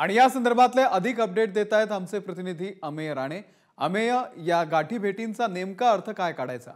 आणि या संदर्भातले अधिक अपडेट देत आहेत आमचे प्रतिनिधी अमेय राणे अमेय या गाठी भेटींचा नेमका अर्थ काय काढायचा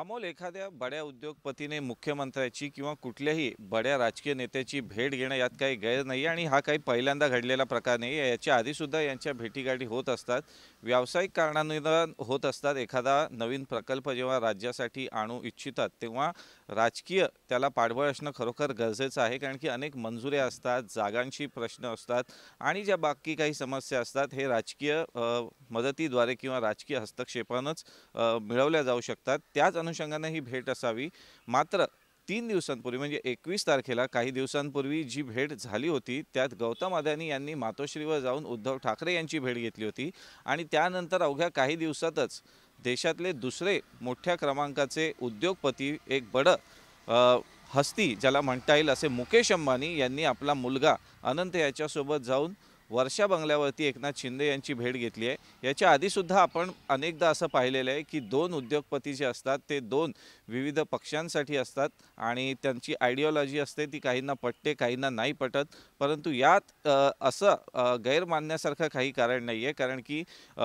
अमोल एखाद्या बड्या उद्योगपतीने मुख्यमंत्र्याची किंवा कुठल्याही बड्या राजकीय नेत्याची भेट घेणं यात काही गैर नाही आणि हा काही पहिल्यांदा घडलेला प्रकार नाही आहे याच्या आधीसुद्धा यांच्या भेटीगाठी होत असतात व्यावसायिक कारणांनिदान होत असतात एखादा नवीन प्रकल्प जेव्हा राज्यासाठी आणू इच्छितात तेव्हा राजकीय त्याला पाठबळ असणं खरोखर गरजेचं आहे कारण की अनेक मंजुऱ्या असतात जागांशी प्रश्न असतात आणि ज्या बाकी काही समस्या असतात हे राजकीय मदतीद्वारे किंवा राजकीय हस्तक्षेपानंच मिळवल्या जाऊ शकतात त्याच अनुषंगाने ही भेट असावी मात्र तीन दिवसांपूर्वी म्हणजे एकवीस तारखेला काही दिवसांपूर्वी जी भेट झाली होती त्यात गौतम अदानी यांनी मातोश्रीवर जाऊन उद्धव ठाकरे यांची भेट घेतली होती आणि त्यानंतर अवघ्या काही दिवसातच देशातले दुसरे मोठ्या क्रमांकाचे उद्योगपती एक बड हस्ती ज्याला म्हणता येईल असे मुकेश अंबानी यांनी आपला मुलगा अनंत याच्यासोबत जाऊन वर्षा बंगल्यावरती एकनाथ शिंदे यांची भेट घेतली आहे याच्या आधीसुद्धा आपण अनेकदा असं पाहिलेलं आहे की दोन उद्योगपती जे असतात ते दोन विविध पक्षांसाठी असतात आणि त्यांची आयडिओलॉजी असते ती काहींना पटते काहींना नाही पटत परंतु यात असं गैरमानण्यासारखं काही कारण नाही आहे कारण की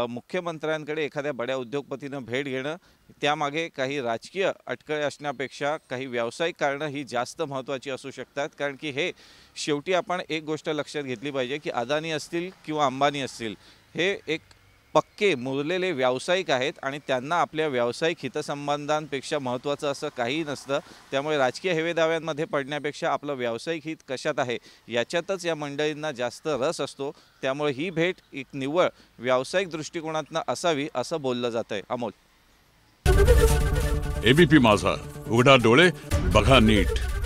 मुख्यमंत्र्यांकडे एखाद्या बड्या उद्योगपतीनं भेट घेणं त्यामागे काही राजकीय अटकळे असण्यापेक्षा काही व्यावसायिक कारणं ही जास्त महत्त्वाची असू शकतात कारण की हे शेवटी आपण एक गोष्ट लक्षात घेतली पाहिजे की अदानी असतील किंवा अंबानी असतील हे एक पक्के मुरलेले व्यावसायिक आहेत आणि त्यांना आपल्या व्यावसायिक हितसंबंधांपेक्षा महत्त्वाचं असं काही नसतं त्यामुळे राजकीय हेवेदाव्यांमध्ये पडण्यापेक्षा आपलं व्यावसायिक हित कशात आहे याच्यातच या मंडळींना जास्त रस असतो त्यामुळे ही भेट एक निव्वळ व्यावसायिक दृष्टिकोनातनं असावी असं बोललं जात आहे अमोल एबीपी माझा उघडा डोळे बघा नीट